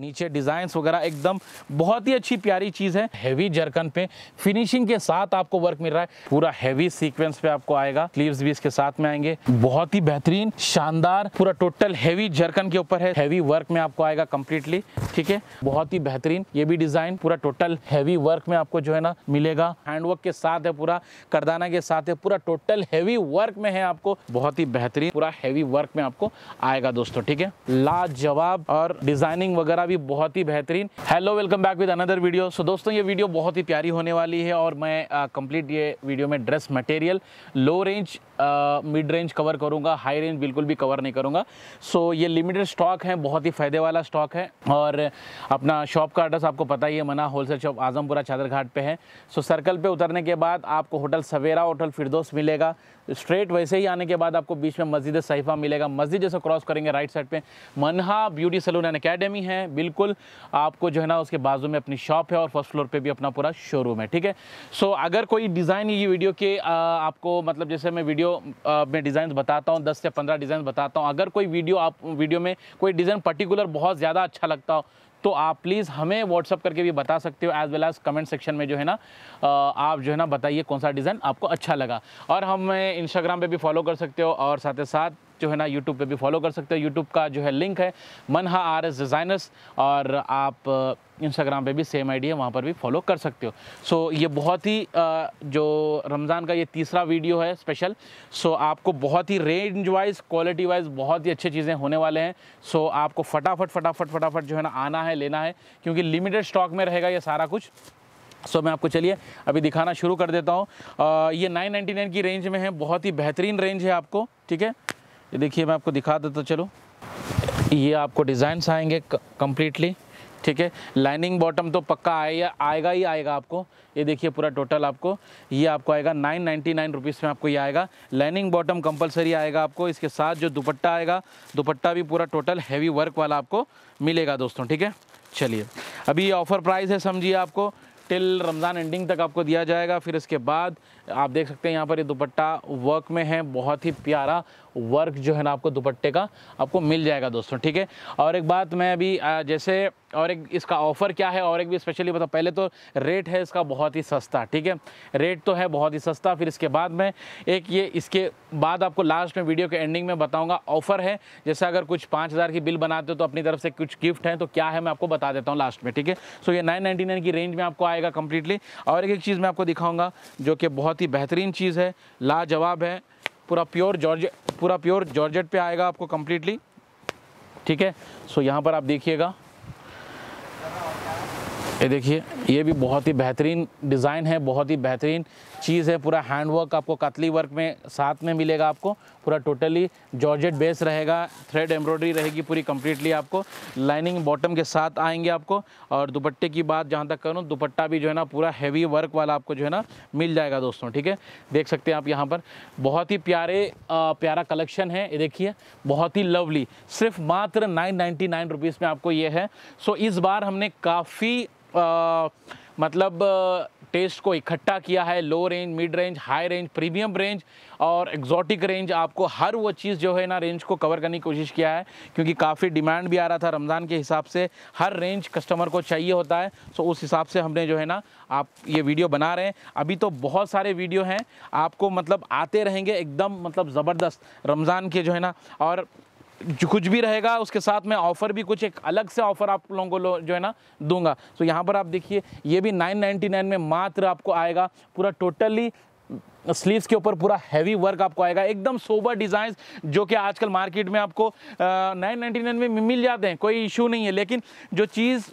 नीचे डिज़ाइंस वगैरह एकदम बहुत ही अच्छी प्यारी चीज़ है हैवी जर्कन पे फिनिशिंग के साथ आपको वर्क मिल रहा है पूरा हैवी सीक्वेंस पे आपको आएगा स्लीव्स भी इसके साथ में आएंगे बहुत ही बेहतरीन शानदार पूरा टोटल हैवी जर्कन के ऊपर है हैवी वर्क में आपको आएगा कम्प्लीटली ठीक है बहुत ही बेहतरीन ये भी डिज़ाइन पूरा टोटल हैवी वर्क में आपको जो है ना मिलेगा हैंडवर्क के साथ है पूरा करदाना के साथ है पूरा टोटल हैवी वर्क में है आपको बहुत ही बेहतरीन पूरा हैवी वर्क में आपको आएगा दोस्तों ठीक है लाजवाब और डिज़ाइनिंग वगैरह का भी बहुत ही बेहतरीन hello welcome back with another video so दोस्तों ये वीडियो बहुत ही प्यारी होने वाली है और मैं कंप्लीट ये वीडियो में dress material low range mid range cover करूंगा हाई रेंज बिल्कुल भी कवर नहीं करूंगा सो so, ये लिमिटेड स्टॉक है बहुत ही फ़ायदे वाला स्टॉक है और अपना शॉप का एड्रेस आपको पता ही है मना होलसेल शॉप आज़मपुरा चादर घाट पे है सो so, सर्कल पे उतरने के बाद आपको होटल सवेरा होटल फिरदोस मिलेगा स्ट्रेट वैसे ही आने के बाद आपको बीच में मस्जिद सहीफा मिलेगा मस्जिद जैसे क्रॉस करेंगे राइट साइड पे Manha beauty salon and academy है बिल्कुल आपको जो है ना उसके बाजू में अपनी शॉप है और फर्स्ट फ्लोर पे भी अपना पूरा शोरूम है ठीक है सो अगर कोई डिज़ाइन ये वीडियो के आ, आपको मतलब जैसे मैं वीडियो आ, में डिज़ाइन बताता हूँ दस से पंद्रह डिज़ाइन बताता हूँ अगर कोई वीडियो आप वीडियो में कोई डिज़ाइन पर्टिकुलर बहुत ज़्यादा अच्छा लगता हो तो आप प्लीज़ हमें व्हाट्सअप करके भी बता सकते हो as well as comment section में जो है ना आप जो है ना बताइए कौन सा डिज़ाइन आपको अच्छा लगा और हमें इंस्टाग्राम पर भी फॉलो कर सकते हो और साथ ही साथ जो है ना यूट्यूब पे भी फॉलो कर सकते हो यूट्यूब का जो है लिंक है मनहा आर एस डिज़ाइनर्स और आप इंस्टाग्राम uh, पे भी सेम आईडी है वहाँ पर भी फॉलो कर सकते हो सो so, ये बहुत ही uh, जो रमज़ान का ये तीसरा वीडियो है स्पेशल सो so, आपको बहुत ही रेंज वाइज क्वालिटी वाइज बहुत ही अच्छी चीज़ें होने वाले हैं सो so, आपको फटाफट फटाफट फटाफट जो है ना आना है लेना है क्योंकि लिमिटेड स्टॉक में रहेगा ये सारा कुछ सो so, मैं आपको चलिए अभी दिखाना शुरू कर देता हूँ uh, ये 999 की रेंज में है बहुत ही बेहतरीन रेंज है आपको ठीक है ये देखिए मैं आपको दिखा देता चलो ये आपको डिज़ाइंस आएंगे कम्प्लीटली ठीक है लाइनिंग बॉटम तो पक्का आया आएगा ही आएगा आपको ये देखिए पूरा टोटल आपको ये आपको आएगा नाइन नाइन्टी नाइन रुपीज़ में आपको ये आएगा लाइनिंग बॉटम कंपलसरी आएगा आपको इसके साथ जो दुपट्टा आएगा दुपट्टा भी पूरा टोटल हैवी वर्क वाला आपको मिलेगा दोस्तों ठीक है चलिए अभी ये ऑफ़र प्राइस है समझिए आपको टिल रमज़ान एंडिंग तक आपको दिया जाएगा फिर इसके बाद आप देख सकते हैं यहाँ पर ये दुपट्टा वर्क में है बहुत ही प्यारा वर्क जो है ना आपको दुपट्टे का आपको मिल जाएगा दोस्तों ठीक है और एक बात मैं अभी जैसे और एक इसका ऑफ़र क्या है और एक भी स्पेशली बताऊँ पहले तो रेट है इसका बहुत ही सस्ता ठीक है रेट तो है बहुत ही सस्ता फिर इसके बाद में एक ये इसके बाद आपको लास्ट में वीडियो के एंडिंग में बताऊँगा ऑफ़र है जैसे अगर कुछ पाँच हज़ार की बिल बनाते हो तो अपनी तरफ से कुछ गिफ्ट है तो क्या है मैं आपको बता देता हूँ लास्ट में ठीक है सो ये नाइन की रेंज में आपको आएगा कम्प्लीटली और एक एक चीज़ मैं आपको दिखाऊँगा जो कि बहुत ही बेहतरीन चीज़ है लाजवाब है पूरा प्योर जॉर्ज पूरा प्योर जॉर्जेट पे आएगा आपको कम्प्लीटली ठीक है सो यहाँ पर आप देखिएगा ये देखिए ये भी बहुत ही बेहतरीन डिज़ाइन है बहुत ही बेहतरीन चीज़ है पूरा हैंड वर्क आपको कतली वर्क में साथ में मिलेगा आपको पूरा टोटली जॉर्जेट बेस रहेगा थ्रेड एम्ब्रॉयडरी रहेगी पूरी कम्प्लीटली आपको लाइनिंग बॉटम के साथ आएंगे आपको और दुपट्टे की बात जहाँ तक करूँ दुपट्टा भी जो है ना पूरा हैवी वर्क वाला आपको जो है ना मिल जाएगा दोस्तों ठीक है देख सकते हैं आप यहाँ पर बहुत ही प्यारे आ, प्यारा कलेक्शन है ये देखिए बहुत ही लवली सिर्फ मात्र नाइन नाइन्टी नाइन रुपीज़ में आपको ये है सो इस बार हमने काफ़ी मतलब टेस्ट को इकट्ठा किया है low range mid range high range premium range और एक्जॉटिक रेंज आपको हर वो चीज़ जो है ना रेंज को कवर करने की कोशिश किया है क्योंकि काफ़ी डिमांड भी आ रहा था रमज़ान के हिसाब से हर रेंज कस्टमर को चाहिए होता है सो उस हिसाब से हमने जो है ना आप ये वीडियो बना रहे हैं अभी तो बहुत सारे वीडियो हैं आपको मतलब आते रहेंगे एकदम मतलब ज़बरदस्त रमज़ान के जो है ना और कुछ भी रहेगा उसके साथ में ऑफ़र भी कुछ एक अलग से ऑफ़र आप लोगों को लो, जो है ना दूंगा तो यहाँ पर आप देखिए ये भी 999 में मात्र आपको आएगा पूरा टोटली स्लीव्स के ऊपर पूरा हैवी वर्क आपको आएगा एकदम सोबर डिज़ाइन जो कि आजकल मार्केट में आपको नाइन नाइन्टी नाइन में मिल जाते हैं कोई इशू नहीं है लेकिन जो चीज़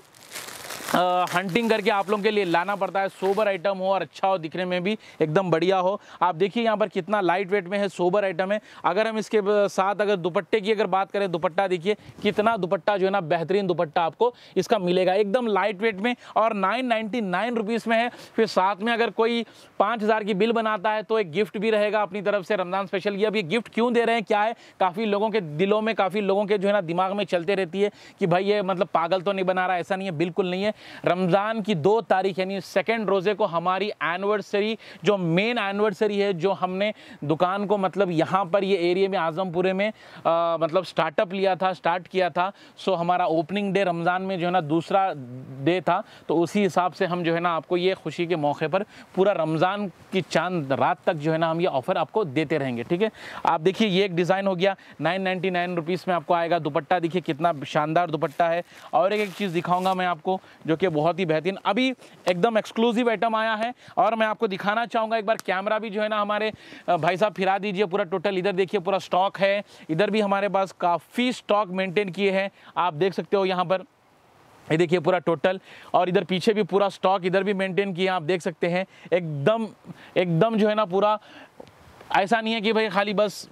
हंटिंग करके आप लोगों के लिए लाना पड़ता है सोबर आइटम हो और अच्छा हो दिखने में भी एकदम बढ़िया हो आप देखिए यहाँ पर कितना लाइट वेट में है सोबर आइटम है अगर हम इसके साथ अगर दुपट्टे की अगर बात करें दुपट्टा देखिए कितना दुपट्टा जो है ना बेहतरीन दुपट्टा आपको इसका मिलेगा एकदम लाइट वेट में और नाइन नाइन्टी में है फिर साथ में अगर कोई पाँच की बिल बनाता है तो एक गिफ्ट भी रहेगा अपनी तरफ से रमजान स्पेशल की अब ये गिफ्ट क्यों दे रहे हैं क्या है काफ़ी लोगों के दिलों में काफ़ी लोगों के जो है ना दिमाग में चलते रहती है कि भाई ये मतलब पागल तो नहीं बना रहा ऐसा नहीं है बिल्कुल नहीं है रमज़ान की दो तारीख यानी सेकेंड रोज़े को हमारी एनिवर्सरी जो मेन एनिवर्सरी है जो हमने दुकान को मतलब यहाँ पर ये एरिया में आज़मपुरे में आ, मतलब स्टार्टअप लिया था स्टार्ट किया था सो हमारा ओपनिंग डे रमज़ान में जो है ना दूसरा डे था तो उसी हिसाब से हम जो है ना आपको ये खुशी के मौके पर पूरा रमज़ान की चांद रात तक जो है ना हम ये ऑफ़र आपको देते रहेंगे ठीक है आप देखिए ये एक डिज़ाइन हो गया नाइन नाइन्टी में आपको आएगा दुपट्टा देखिए कितना शानदार दुपट्टा है और एक एक चीज़ दिखाऊंगा मैं आपको जो कि बहुत ही बेहतरीन अभी एकदम एक्सक्लूसिव आइटम आया है और मैं आपको दिखाना चाहूँगा एक बार कैमरा भी जो है ना हमारे भाई साहब फिरा दीजिए पूरा टोटल इधर देखिए पूरा स्टॉक है इधर भी हमारे पास काफ़ी स्टॉक मेंटेन किए हैं आप देख सकते हो यहाँ पर ये देखिए पूरा टोटल और इधर पीछे भी पूरा स्टॉक इधर भी मेंटेन किया आप देख सकते हैं एकदम एकदम जो है ना पूरा ऐसा नहीं है कि भाई खाली बस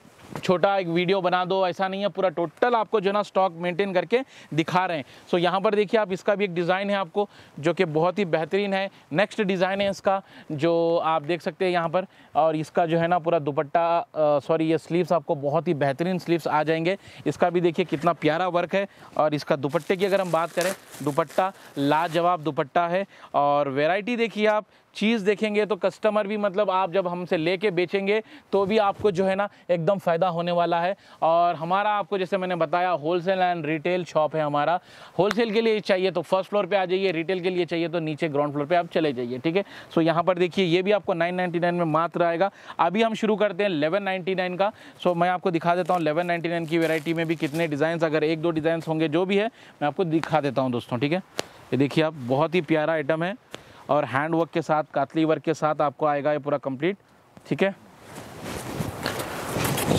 छोटा एक वीडियो बना दो ऐसा नहीं है पूरा टोटल आपको जो ना स्टॉक मेंटेन करके दिखा रहे हैं सो so, यहाँ पर देखिए आप इसका भी एक डिज़ाइन है आपको जो कि बहुत ही बेहतरीन है नेक्स्ट डिज़ाइन है इसका जो आप देख सकते हैं यहाँ पर और इसका जो है ना पूरा दुपट्टा सॉरी ये स्लीव्स आपको बहुत ही बेहतरीन स्लीव्स आ जाएंगे इसका भी देखिए कितना प्यारा वर्क है और इसका दुपट्टे की अगर हम बात करें दुपट्टा लाजवाब दुपट्टा है और वेराइटी देखिए आप चीज़ देखेंगे तो कस्टमर भी मतलब आप जब हमसे लेके बेचेंगे तो भी आपको जो है ना एकदम फ़ायदा होने वाला है और हमारा आपको जैसे मैंने बताया होलसेल एंड रिटेल शॉप है हमारा होलसेल के लिए चाहिए तो फर्स्ट फ्लोर पे आ जाइए रिटेल के लिए चाहिए तो नीचे ग्राउंड फ्लोर पे आप चले जाइए ठीक है सो यहाँ पर देखिए ये भी आपको नाइन में मात्र आएगा अभी हम शुरू करते हैं एलेवन का सो मैं आपको दिखा देता हूँ एलेवन की वेरायटी में भी कितने डिज़ाइन अगर एक दो डिज़ाइन होंगे जो भी है मैं आपको दिखा देता हूँ दोस्तों ठीक है ये देखिए आप बहुत ही प्यारा आइटम है और हैंड वर्क के साथ कातली वर्क के साथ आपको आएगा ये पूरा कंप्लीट ठीक है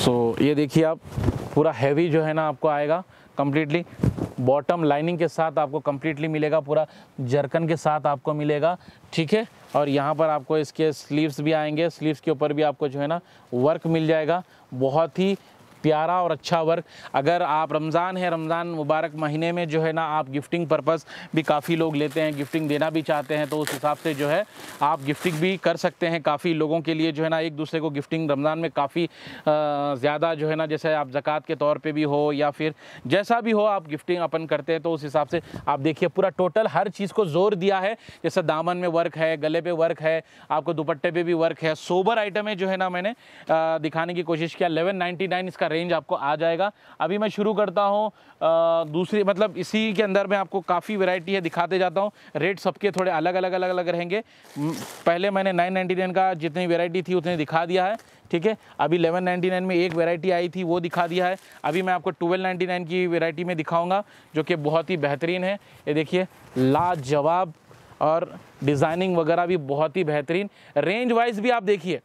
सो so, ये देखिए आप पूरा हैवी जो है ना आपको आएगा कम्प्लीटली बॉटम लाइनिंग के साथ आपको कम्प्लीटली मिलेगा पूरा जरकन के साथ आपको मिलेगा ठीक है और यहाँ पर आपको इसके स्लीव्स भी आएंगे स्लीव्स के ऊपर भी आपको जो है ना वर्क मिल जाएगा बहुत ही प्यारा और अच्छा वर्क अगर आप रमज़ान है रमज़ान मुबारक महीने में जो है ना आप गिफ्टिंग पर्पज़ भी काफ़ी लोग लेते हैं गिफ्टिंग देना भी चाहते हैं तो उस हिसाब से जो है आप गिफ्टिंग भी कर सकते हैं काफ़ी लोगों के लिए जो है ना एक दूसरे को गिफ्टिंग रमज़ान में काफ़ी ज़्यादा जो है ना जैसे आप ज़क़़त के तौर पर भी हो या फिर जैसा भी हो आप गिफ्टिंग अपन करते हैं तो उस हिसाब से आप देखिए पूरा टोटल हर चीज़ को ज़ोर दिया है जैसे दामन में वर्क है गले पर वर्क है आपको दुपट्टे पर भी वर्क है सोबर आइटमें जो है ना मैंने दिखाने की कोशिश किया 1199 इसका रेंज आपको आ जाएगा अभी मैं शुरू करता हूँ दूसरी मतलब इसी के अंदर मैं आपको काफ़ी वेराइटी है दिखाते जाता हूँ रेट सबके थोड़े अलग अलग अलग अलग रहेंगे पहले मैंने नाइन का जितनी वेराइटी थी उतनी दिखा दिया है ठीक है अभी 1199 में एक वेराइटी आई थी वो दिखा दिया है अभी मैं आपको 1299 की वेराइटी में दिखाऊंगा जो कि बहुत ही बेहतरीन है ये देखिए लाजवाब और डिज़ाइनिंग वगैरह भी बहुत ही बेहतरीन रेंज वाइज भी आप देखिए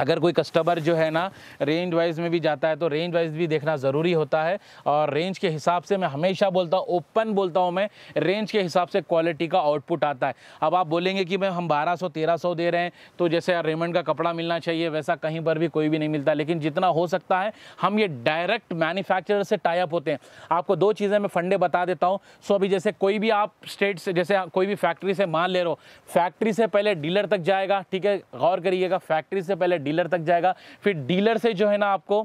अगर कोई कस्टमर जो है ना रेंज वाइज में भी जाता है तो रेंज वाइज भी देखना ज़रूरी होता है और रेंज के हिसाब से मैं हमेशा बोलता हूँ ओपन बोलता हूँ मैं रेंज के हिसाब से क्वालिटी का आउटपुट आता है अब आप बोलेंगे कि मैं हम 1200 1300 दे रहे हैं तो जैसे रेमंड का कपड़ा मिलना चाहिए वैसा कहीं पर भी कोई भी नहीं मिलता लेकिन जितना हो सकता है हम ये डायरेक्ट मैन्युफैक्चर से टाइप होते हैं आपको दो चीज़ें मैं फंडे बता देता हूँ सो अभी जैसे कोई भी आप स्टेट से जैसे कोई भी फैक्ट्री से माल ले रहे हो फैक्ट्री से पहले डीलर तक जाएगा ठीक है गौर करिएगा फैक्ट्री से पहले डीलर तक जाएगा फिर डीलर से जो है ना आपको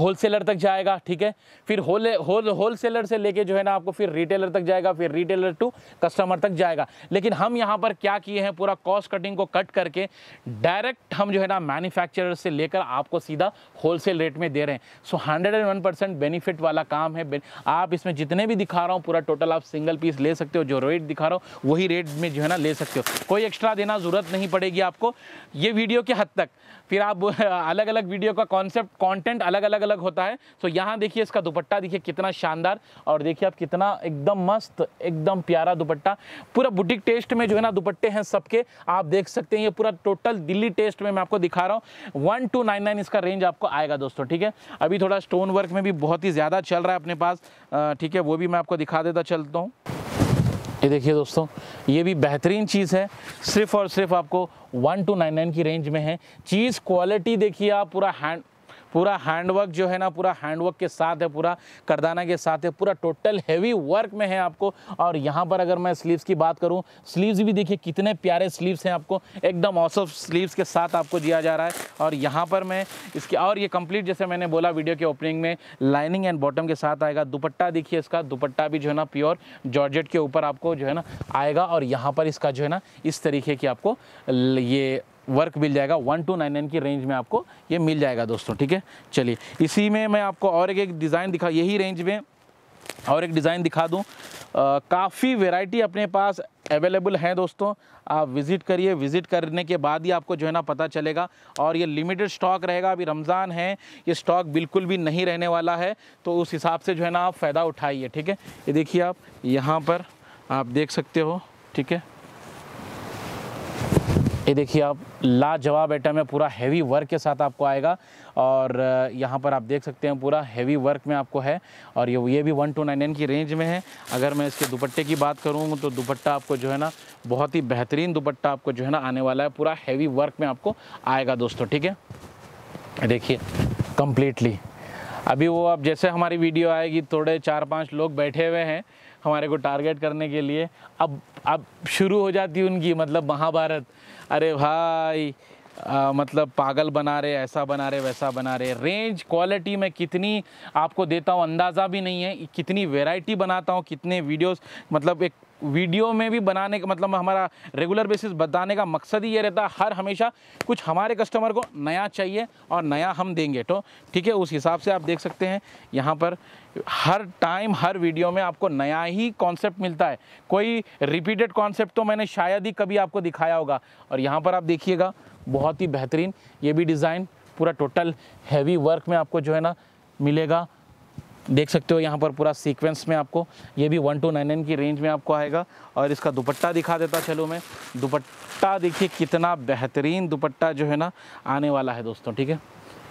होलसेलर तक जाएगा ठीक है फिर होल होल होलसेलर से लेके जो है ना आपको फिर रिटेलर तक जाएगा फिर रिटेलर टू कस्टमर तक जाएगा लेकिन हम यहाँ पर क्या किए हैं पूरा कॉस्ट कटिंग को कट करके डायरेक्ट हम जो है ना मैन्युफैक्चरर से लेकर आपको सीधा होलसेल रेट में दे रहे हैं so hundred and one percent benefit वाला काम है आप इसमें जितने भी दिखा रहा हूँ पूरा टोटल आप सिंगल पीस ले सकते हो जो रेट दिखा रहा हूँ वही रेट में जो है ना ले सकते हो कोई एक्स्ट्रा देना ज़रूरत नहीं पड़ेगी आपको ये वीडियो के हद तक फिर आप अलग अलग वीडियो का कॉन्सेप्ट कॉन्टेंट अलग अलग अलग होता है तो यहाँ देखिए इसका दुपट्टा देखिए कितना शानदार और देखिए आप कितना एकदम मस्त एकदम प्यारा दुपट्टा पूरा बुटीक टेस्ट में जो है ना दुपट्टे हैं सबके आप देख सकते हैं ये पूरा टोटल दिल्ली टेस्ट में मैं आपको दिखा रहा हूँ वन टू नाइन नाइन इसका रेंज आपको आएगा दोस्तों ठीक है अभी थोड़ा स्टोन वर्क में भी बहुत ही ज़्यादा चल रहा है अपने पास ठीक है वो भी मैं आपको दिखा देता चलता हूँ ये देखिए दोस्तों ये भी बेहतरीन चीज़ है सिर्फ़ और सिर्फ आपको वन टू नाइन नाइन की रेंज में है चीज़ क्वालिटी देखिए आप पूरा हैंड पूरा हैंडवर्क जो है ना पूरा हैंडवर्क के साथ है पूरा करदाना के साथ है पूरा टोटल हैवी वर्क में है आपको और यहाँ पर अगर मैं स्लीव्स की बात करूँ स्लीव्स भी देखिए कितने प्यारे स्लीव्स हैं आपको एकदम औसफ स्लीव्स के साथ आपको दिया जा रहा है और यहाँ पर मैं इसके और ये कंप्लीट जैसे मैंने बोला वीडियो के ओपनिंग में लाइनिंग एंड बॉटम के साथ आएगा दुपट्टा देखिए इसका दुपट्टा भी जो है ना प्योर जॉर्जेट के ऊपर आपको जो है ना आएगा और यहाँ पर इसका जो है ना इस तरीके की आपको ये वर्क मिल जाएगा वन टू नाइन नाइन की रेंज में आपको ये मिल जाएगा दोस्तों ठीक है चलिए इसी में मैं आपको और एक एक डिज़ाइन दिखा यही रेंज में और एक डिज़ाइन दिखा दूँ काफ़ी वेराइटी अपने पास अवेलेबल हैं दोस्तों आप विज़िट करिए विज़िट करने के बाद ही आपको जो है ना पता चलेगा और ये लिमिटेड स्टॉक रहेगा अभी रमज़ान है ये स्टॉक बिल्कुल भी नहीं रहने वाला है तो उस हिसाब से जो है ना आप फ़ायदा उठाइए ठीक है ये देखिए आप यहाँ पर आप देख सकते हो ठीक है ये देखिए आप लाजवाब आइटम है पूरा हैवी वर्क के साथ आपको आएगा और यहाँ पर आप देख सकते हैं पूरा हैवी वर्क में आपको है और ये ये भी वन टू नाइन नाइन की रेंज में है अगर मैं इसके दुपट्टे की बात करूँ तो दुपट्टा आपको जो है ना बहुत ही बेहतरीन दुपट्टा आपको जो है ना आने वाला है पूरा हैवी वर्क में आपको आएगा दोस्तों ठीक है देखिए कम्प्लीटली अभी वो अब जैसे हमारी वीडियो आएगी थोड़े चार पाँच लोग बैठे हुए हैं हमारे को टारगेट करने के लिए अब अब शुरू हो जाती है उनकी मतलब महाभारत अरे भाई आ, मतलब पागल बना रहे ऐसा बना रहे वैसा बना रहे रेंज क्वालिटी में कितनी आपको देता हूँ अंदाज़ा भी नहीं है कितनी वेराइटी बनाता हूँ कितने वीडियोस मतलब एक वीडियो में भी बनाने का मतलब हमारा रेगुलर बेसिस बताने का मकसद ही ये रहता है हर हमेशा कुछ हमारे कस्टमर को नया चाहिए और नया हम देंगे तो ठीक है उस हिसाब से आप देख सकते हैं यहाँ पर हर टाइम हर वीडियो में आपको नया ही कॉन्सेप्ट मिलता है कोई रिपीटेड कॉन्सेप्ट तो मैंने शायद ही कभी आपको दिखाया होगा और यहाँ पर आप देखिएगा बहुत ही बेहतरीन ये भी डिज़ाइन पूरा टोटल हैवी वर्क में आपको जो है ना मिलेगा देख सकते हो यहाँ पर पूरा सीक्वेंस में आपको ये भी वन टू नाइन नाइन की रेंज में आपको आएगा और इसका दुपट्टा दिखा देता चलो मैं दुपट्टा देखिए कितना बेहतरीन दुपट्टा जो है ना आने वाला है दोस्तों ठीक है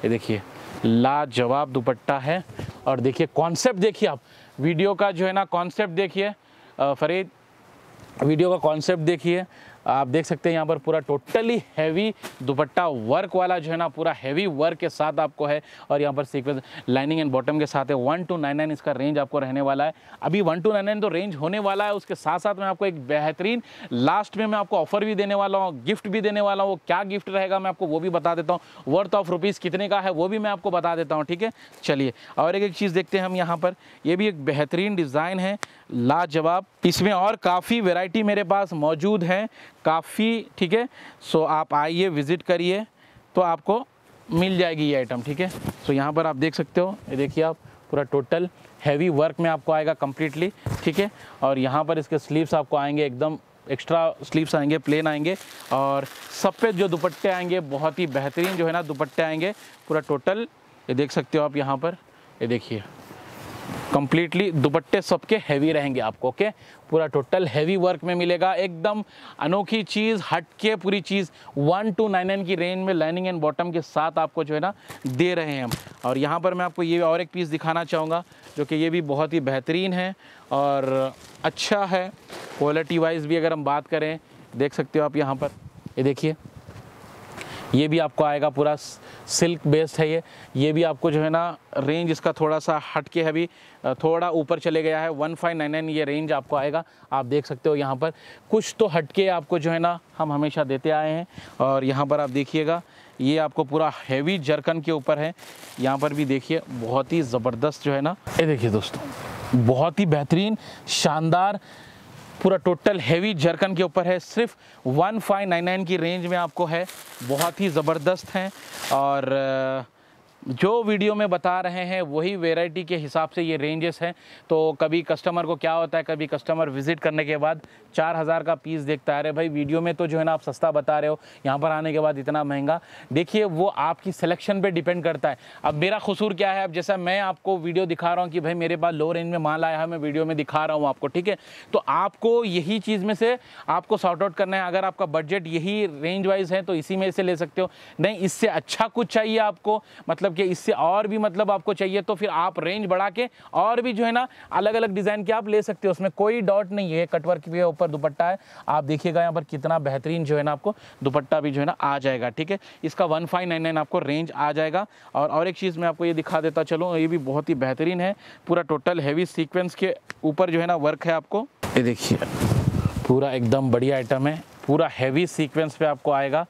ये देखिए लाजवाब दुपट्टा है और देखिए कॉन्सेप्ट देखिए आप वीडियो का जो है ना कॉन्सेप्ट देखिए फरीद वीडियो का कॉन्सेप्ट देखिए आप देख सकते हैं यहाँ पर पूरा टोटली हैवी दुपट्टा वर्क वाला जो है ना पूरा हैवी वर्क के साथ आपको है और यहाँ पर सीक्वेंस लाइनिंग एंड बॉटम के साथ है वन टू नाइन नाइन इसका रेंज आपको रहने वाला है अभी वन टू नाइन नाइन तो रेंज होने वाला है उसके साथ साथ मैं आपको एक बेहतरीन लास्ट में मैं आपको ऑफर भी देने वाला हूँ गिफ्ट भी देने वाला हूँ क्या गिफ्ट रहेगा मैं आपको वो भी बता देता हूँ वर्थ ऑफ रुपीज़ कितने का है वो भी मैं आपको बता देता हूँ ठीक है चलिए और एक एक चीज़ देखते हैं हम यहाँ पर ये भी एक बेहतरीन डिज़ाइन है लाजवाब इसमें और काफ़ी वेराइटी मेरे पास मौजूद है काफ़ी ठीक है सो आप आइए विज़िट करिए तो आपको मिल जाएगी ये आइटम ठीक है सो यहाँ पर आप देख सकते हो ये देखिए आप पूरा टोटल हैवी वर्क में आपको आएगा कम्प्लीटली ठीक है और यहाँ पर इसके स्लीव्स आपको आएंगे एकदम एक्स्ट्रा स्लीव्स आएंगे प्लेन आएंगे और सब पे जो दुपट्टे आएंगे बहुत ही बेहतरीन जो है ना दुपट्टे आएंगे पूरा टोटल ये देख सकते हो आप यहाँ पर ये देखिए कंप्लीटली दुपट्टे सबके हैवी रहेंगे आपको ओके पूरा टोटल हैवी वर्क में मिलेगा एकदम अनोखी चीज़ हट के पूरी चीज़ वन टू नाइन नाइन की रेंज में लाइनिंग एंड बॉटम के साथ आपको जो है ना दे रहे हैं हम और यहाँ पर मैं आपको ये और एक पीस दिखाना चाहूँगा जो कि ये भी बहुत ही बेहतरीन है और अच्छा है क्वालिटी वाइज भी अगर हम बात करें देख सकते हो आप यहाँ पर ये देखिए ये भी आपको आएगा पूरा सिल्क बेस्ड है ये ये भी आपको जो है ना रेंज इसका थोड़ा सा हट के है अभी थोड़ा ऊपर चले गया है वन फाइव नाइन नाइन ये रेंज आपको आएगा आप देख सकते हो यहाँ पर कुछ तो हट के आपको जो है ना हम हमेशा देते आए हैं और यहाँ पर आप देखिएगा ये आपको पूरा हैवी जरकन के ऊपर है यहाँ पर भी देखिए बहुत ही ज़बरदस्त जो है ना ये देखिए दोस्तों बहुत ही बेहतरीन शानदार पूरा टोटल हैवी जर्कन के ऊपर है सिर्फ 1599 की रेंज में आपको है बहुत ही ज़बरदस्त हैं और जो वीडियो में बता रहे हैं वही वेराइटी के हिसाब से ये रेंजेस हैं तो कभी कस्टमर को क्या होता है कभी कस्टमर विज़िट करने के बाद चार हज़ार का पीस देखता है अरे भाई वीडियो में तो जो है ना आप सस्ता बता रहे हो यहाँ पर आने के बाद इतना महंगा देखिए वो आपकी सिलेक्शन पर डिपेंड करता है अब मेरा कसूर क्या है अब जैसा मैं आपको वीडियो दिखा रहा हूँ कि भाई मेरे पास लो रेंज में माल आया है मैं वीडियो में दिखा रहा हूँ आपको ठीक है तो आपको यही चीज़ में से आपको सॉर्ट आउट करना है अगर आपका बजट यही रेंज वाइज है तो इसी में से ले सकते हो नहीं इससे अच्छा कुछ चाहिए आपको मतलब कि इससे और भी मतलब आपको चाहिए तो फिर आप रेंज बढ़ा के और भी जो है ना अलग अलग डिज़ाइन के आप ले सकते हो उसमें कोई डॉट नहीं है कटवर्क के ऊपर पर दुपट्टा है आप देखिएगा यहाँ पर कितना बेहतरीन जो है ना आपको दुपट्टा भी जो है ना आ जाएगा ठीक है इसका वन फाइव नाइन नाइन आपको रेंज आ जाएगा और और एक चीज़ मैं आपको ये दिखा देता चलो ये भी बहुत ही बेहतरीन है पूरा टोटल हैवी सीक्वेंस के ऊपर जो है ना वर्क है आपको ये देखिए पूरा एकदम बढ़िया आइटम है पूरा हैवी सीक्वेंस पर आपको आएगा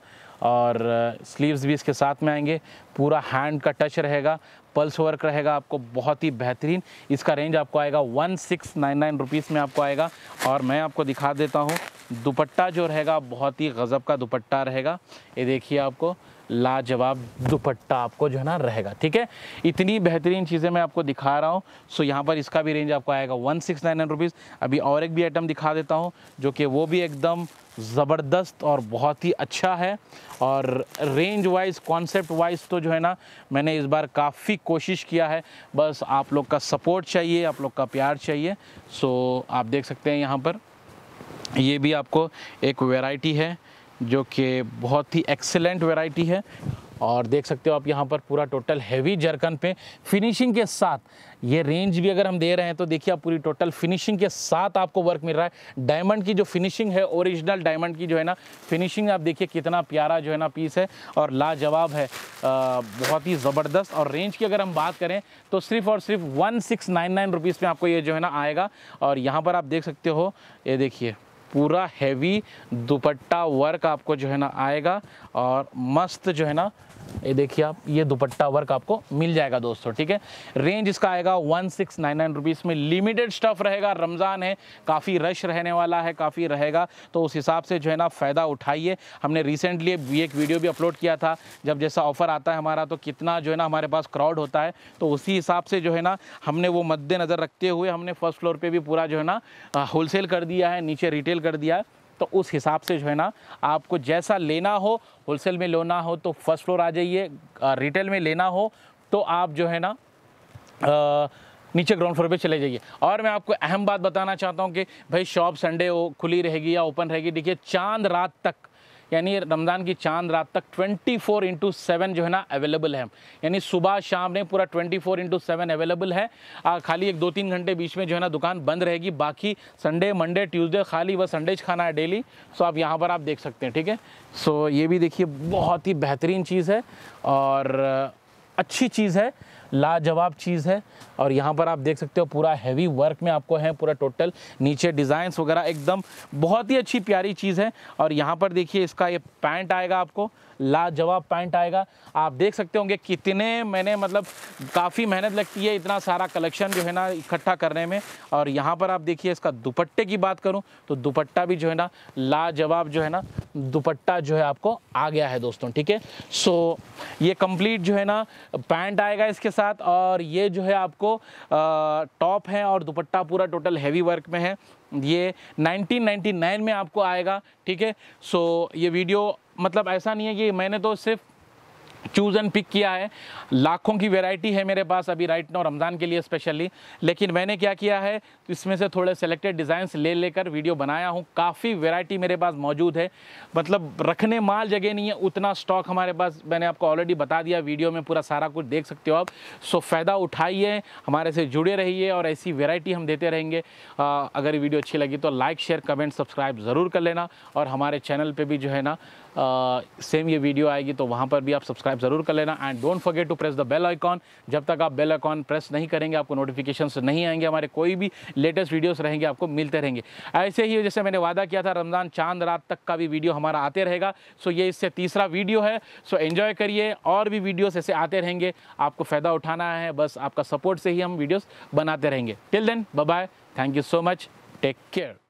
और स्लीव्स भी इसके साथ में आएंगे पूरा हैंड का टच रहेगा पल्स वर्क रहेगा आपको बहुत ही बेहतरीन इसका रेंज आपको आएगा one six nine nine rupees में आपको आएगा और मैं आपको दिखा देता हूँ दुपट्टा जो रहेगा बहुत ही गज़ब का दुपट्टा रहेगा ये देखिए आपको लाजवाब दुपट्टा आपको जो है ना रहेगा ठीक है इतनी बेहतरीन चीज़ें मैं आपको दिखा रहा हूँ सो यहाँ पर इसका भी रेंज आपको आएगा one six nine nine rupees अभी और एक भी आइटम दिखा देता हूँ जो कि वो भी एकदम ज़बरदस्त और बहुत ही अच्छा है और रेंज वाइज कॉन्सेप्ट वाइज तो जो है ना मैंने इस बार काफ़ी कोशिश किया है बस आप लोग का सपोर्ट चाहिए आप लोग का प्यार चाहिए सो आप देख सकते हैं यहाँ पर ये भी आपको एक वेराइटी है जो कि बहुत ही एक्सेलेंट वेराइटी है और देख सकते हो आप यहाँ पर पूरा टोटल हैवी जरकन पे फिनिशिंग के साथ ये रेंज भी अगर हम दे रहे हैं तो देखिए आप पूरी टोटल फिनिशिंग के साथ आपको वर्क मिल रहा है डायमंड की जो फिनिशिंग है ओरिजिनल डायमंड की जो है ना फिनिशिंग आप देखिए कितना प्यारा जो है ना पीस है और लाजवाब है आ, बहुत ही ज़बरदस्त और रेंज की अगर हम बात करें तो सिर्फ और सिर्फ one six nine nine rupees में आपको ये जो है ना आएगा और यहाँ पर आप देख सकते हो ये देखिए पूरा हैवी दुपट्टा वर्क आपको जो है ना आएगा और मस्त जो है ना ये देखिए आप ये दुपट्टा वर्क आपको मिल जाएगा दोस्तों ठीक है रेंज इसका आएगा one six nine nine rupees में लिमिटेड स्टफ़ रहेगा रमज़ान है काफ़ी रश रहने वाला है काफ़ी रहेगा तो उस हिसाब से जो है ना फ़ायदा उठाइए हमने रिसेंटली एक वीडियो भी अपलोड किया था जब जैसा ऑफ़र आता है हमारा तो कितना जो है ना हमारे पास क्राउड होता है तो उसी हिसाब से जो है ना हमने वो मद्देनज़र रखते हुए हमने फर्स्ट फ्लोर पर भी पूरा जो है ना होलसेल कर दिया है नीचे रिटेल कर दिया है तो उस हिसाब से जो है ना आपको जैसा लेना हो होलसेल में लेना हो तो फर्स्ट फ्लोर आ जाइए रिटेल में लेना हो तो आप जो है ना आ, नीचे ग्राउंड फ्लोर पे चले जाइए और मैं आपको अहम बात बताना चाहता हूँ कि भाई शॉप संडे हो खुली रहेगी या ओपन रहेगी देखिए चांद रात तक यानी रमज़ान की चांद रात तक 24 फोर इंटू सेवन जो है ना अवेलेबल है यानी सुबह शाम में पूरा 24 फोर इंटू सेवन अवेलेबल है आ, खाली एक दो तीन घंटे बीच में जो है ना दुकान बंद रहेगी बाकी संडे मंडे ट्यूसडे खाली वह संडेज खाना है डेली सो आप यहाँ पर आप देख सकते हैं ठीक है सो ये भी देखिए बहुत ही बेहतरीन चीज़ है और अच्छी चीज़ है लाजवाब चीज़ है और यहाँ पर आप देख सकते हो पूरा हैवी वर्क में आपको है पूरा टोटल नीचे डिज़ाइंस वगैरह एकदम बहुत ही अच्छी प्यारी चीज़ है और यहाँ पर देखिए इसका ये पैंट आएगा आपको लाजवाब पैंट आएगा आप देख सकते होंगे कितने मैंने मतलब काफ़ी मेहनत लगती है इतना सारा कलेक्शन जो है ना इकट्ठा करने में और यहाँ पर आप देखिए इसका दुपट्टे की बात करूँ तो दुपट्टा भी जो है ना लाजवाब जो है ना दुपट्टा जो है आपको आ गया है दोस्तों ठीक है सो ये कंप्लीट जो है ना पैंट आएगा इसके साथ और ये जो है आपको टॉप है और दुपट्टा पूरा टोटल हैवी वर्क में है ये 1999 में आपको आएगा ठीक है सो ये वीडियो मतलब ऐसा नहीं है कि मैंने तो सिर्फ चूज़ एंड पिक किया है लाखों की वैरायटी है मेरे पास अभी राइट नो रमज़ान के लिए स्पेशली लेकिन मैंने क्या किया है इसमें से थोड़े सेलेक्टेड डिज़ाइंस ले लेकर वीडियो बनाया हूँ काफ़ी वैरायटी मेरे पास मौजूद है मतलब रखने माल जगह नहीं है उतना स्टॉक हमारे पास मैंने आपको ऑलरेडी बता दिया वीडियो में पूरा सारा कुछ देख सकते हो आप सो फ़ायदा उठाइए हमारे से जुड़े रहिए और ऐसी वेराइटी हम देते रहेंगे आ, अगर वीडियो अच्छी लगी तो लाइक शेयर कमेंट सब्सक्राइब ज़रूर कर लेना और हमारे चैनल पर भी जो है ना सेम ये वीडियो आएगी तो वहाँ पर भी आप सब्सक्राइब ज़रूर कर लेना and don't forget to press the bell icon जब तक आप बेल आइकॉन प्रेस नहीं करेंगे आपको नोटिफिकेशन नहीं आएंगे हमारे कोई भी लेटेस्ट वीडियोस रहेंगे आपको मिलते रहेंगे ऐसे ही जैसे मैंने वादा किया था रमज़ान चांद रात तक का भी वीडियो हमारा आते रहेगा सो ये इससे तीसरा वीडियो है सो एन्जॉय करिए और भी वीडियोज़ ऐसे आते रहेंगे आपको फ़ायदा उठाना है बस आपका सपोर्ट से ही हम वीडियोज़ बनाते रहेंगे till then bye thank you so much take care